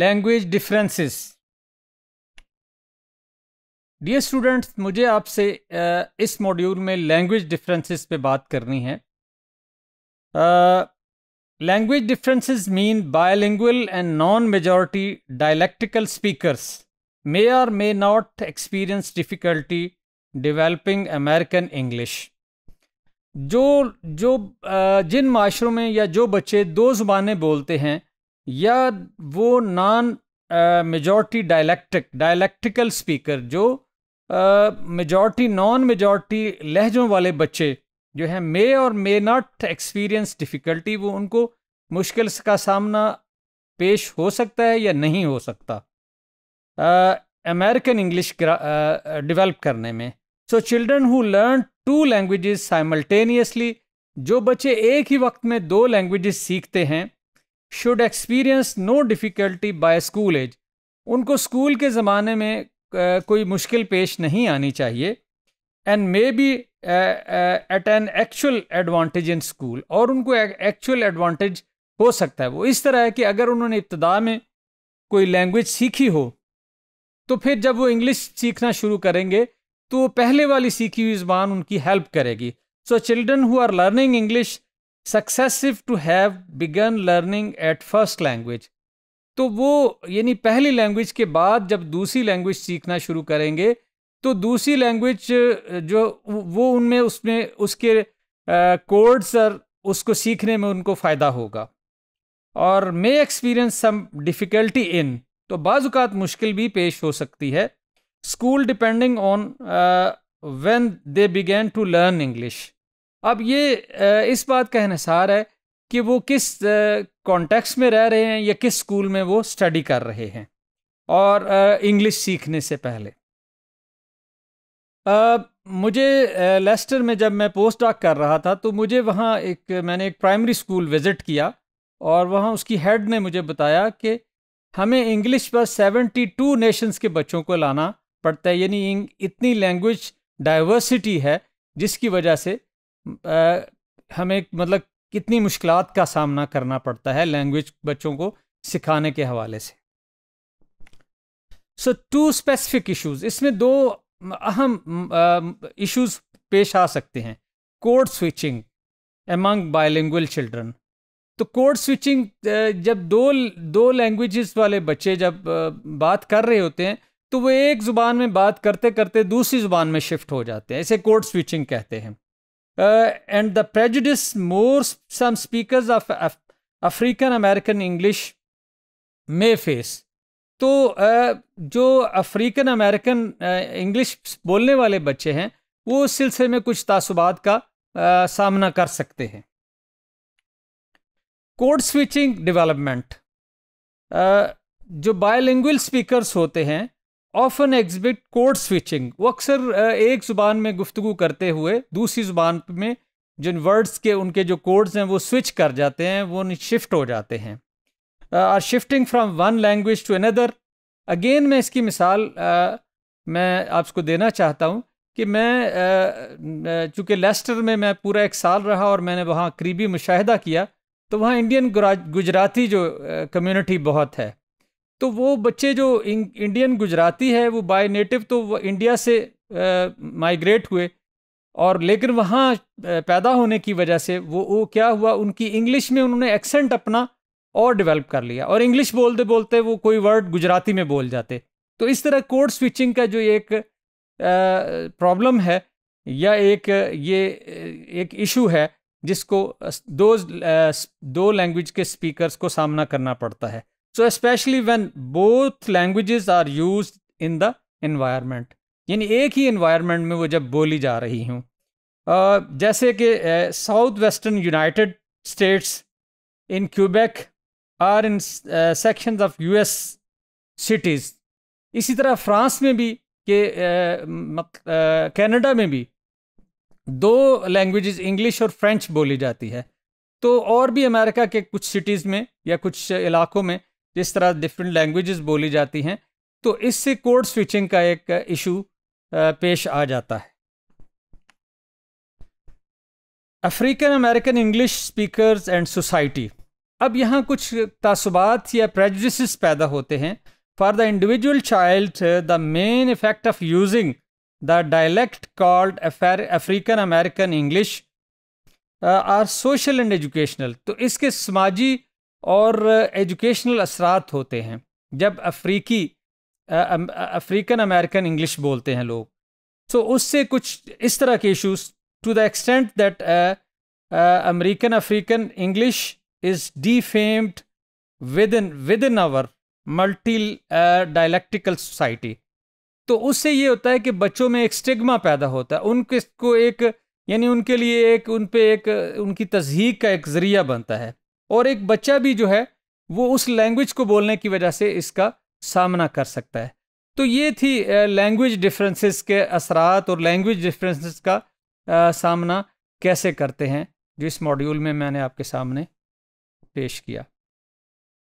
Language differences dear students मुझे आपसे इस मॉड्यूल में लैंग्वेज डिफरेंसेस पे बात करनी है language differences mean bilingual and non majority dialectical speakers may or may not experience difficulty developing American English जो जो जिन माशरों में या जो बच्चे दो ज़ुबानें बोलते हैं या वो non majority dialectic dialectical speaker जो मेजॉरिटी नॉन मेजॉरिटी लहजों वाले बच्चे जो हैं मे और मे नॉट एक्सपीरियंस डिफ़िकल्टी वो उनको मुश्किल का सामना पेश हो सकता है या नहीं हो सकता अमेरिकन इंग्लिश डिवेलप करने में so children who learn two languages simultaneously जो बच्चे एक ही वक्त में दो लैंग्वेजेस सीखते हैं should experience no difficulty by school age उनको स्कूल के ज़माने में कोई मुश्किल पेश नहीं आनी चाहिए and may be at an actual advantage in school और उनको एक्चुअल एडवांटेज हो सकता है वो इस तरह है कि अगर उन्होंने इब्तदा में कोई लैंग्वेज सीखी हो तो फिर जब वो इंग्लिश सीखना शुरू करेंगे तो पहले वाली सीखी हुई ज़बान उनकी हेल्प करेगी so children who are learning English successive to have begun learning at first language तो वो यानी पहली लैंग्वेज के बाद जब दूसरी लैंग्वेज सीखना शुरू करेंगे तो दूसरी लैंग्वेज जो वो उनमें उसमें उसके कोड्स और उसको सीखने में उनको फ़ायदा होगा और मे एक्सपीरियंस सम डिफ़िकल्टी इन तो बाजुकात मुश्किल भी पेश हो सकती है school depending on when they begin to learn English अब ये इस बात का इसार है कि वो किस कॉन्टेक्स में रह रहे हैं या किस स्कूल में वो स्टडी कर रहे हैं और इंग्लिश सीखने से पहले मुझे लेस्टर में जब मैं पोस्ट डॉक कर रहा था तो मुझे वहाँ एक मैंने एक प्राइमरी स्कूल विज़िट किया और वहाँ उसकी हेड ने मुझे बताया कि हमें इंग्लिश पर 72 नेशंस के बच्चों को लाना पड़ता है यानी इतनी लैंग्वेज डाइवर्सिटी है जिसकी वजह से आ, हमें मतलब कितनी मुश्किल का सामना करना पड़ता है लैंग्वेज बच्चों को सिखाने के हवाले से सो टू स्पेसिफिक इशूज इसमें दो अहम इशूज़ पेश आ सकते हैं code switching among bilingual children तो कोड स्विचिंग जब दो दो लैंग्वेजेस वाले बच्चे जब बात कर रहे होते हैं तो वो एक ज़ुबान में बात करते करते दूसरी ज़ुबान में शिफ्ट हो जाते हैं इसे कोड स्विचिंग कहते हैं uh, and the prejudice more some speakers of Af African American English may face. तो uh, जो अफ्रीकन अमेरिकन इंग्लिश बोलने वाले बच्चे हैं वो उस सिलसिले में कुछ तासुबात का uh, सामना कर सकते हैं कोड स्विचिंग डेवलपमेंट uh, जो बायोलिंगुअल स्पीकर्स होते हैं ऑफन एग्जिबिट कोड स्विचिंग वो अक्सर एक ज़ुबान में गुफ्तु करते हुए दूसरी ज़ुबान में जिन वर्ड्स के उनके जो कोड्स हैं वो स्विच कर जाते हैं वो शिफ्ट हो जाते हैं or shifting from one language to another again मैं इसकी मिसाल uh, मैं आपको देना चाहता हूँ कि मैं चूँकि लेस्टर में मैं पूरा एक साल रहा और मैंने वहाँ करीबी मुशाह किया तो वहाँ इंडियन गुजराती जो कम्यूनिटी बहुत है तो वो बच्चे जो इंडियन गुजराती है वो बाय नेटिव तो वो इंडिया से माइग्रेट हुए और लेकिन वहाँ पैदा होने की वजह से वो वो क्या हुआ उनकी इंग्लिश में उन्होंने एक्सेंट अपना और डेवलप कर लिया और इंग्लिश बोलते बोलते वो कोई वर्ड गुजराती में बोल जाते तो इस तरह कोड स्विचिंग का जो एक प्रॉब्लम है या एक ये एक इशू है जिसको दो दो लैंग्वेज के स्पीकर्स को सामना करना पड़ता है so especially when both languages are use in the environment यानी एक ही इन्वायरमेंट में वो जब बोली जा रही हूँ जैसे कि south western United States in Quebec or in sections of US cities इसी तरह फ्रांस में भी के कनाडा में भी दो लैंग्वेजेस इंग्लिश और फ्रेंच बोली जाती है तो और भी अमेरिका के कुछ सिटीज़ में या कुछ इलाकों में जिस तरह डिफरेंट लैंग्वेजेस बोली जाती हैं तो इससे कोड स्विचिंग का एक इशू पेश आ जाता है African American English speakers and society अब यहाँ कुछ तसुबात या प्रेजिस पैदा होते हैं for the individual child the main effect of using the dialect called African American English are social and educational तो इसके समाजी और एजुकेशनल असरात होते हैं जब अफ्रीकी अफ्रीकन अमेरिकन इंग्लिश बोलते हैं लोग सो so, उससे कुछ इस तरह के issues to the extent that American African English is defamed within within our multi dialectical society तो उससे ये होता है कि बच्चों में एक स्टिग्मा पैदा होता है उनके को एक यानी उनके लिए एक उन पर एक उनकी तजहीक का एक ज़रिया बनता है और एक बच्चा भी जो है वो उस लैंग्वेज को बोलने की वजह से इसका सामना कर सकता है तो ये थी लैंग्वेज डिफरेंसेस के असरात और लैंग्वेज डिफरेंसेस का आ, सामना कैसे करते हैं जो इस मॉड्यूल में मैंने आपके सामने पेश किया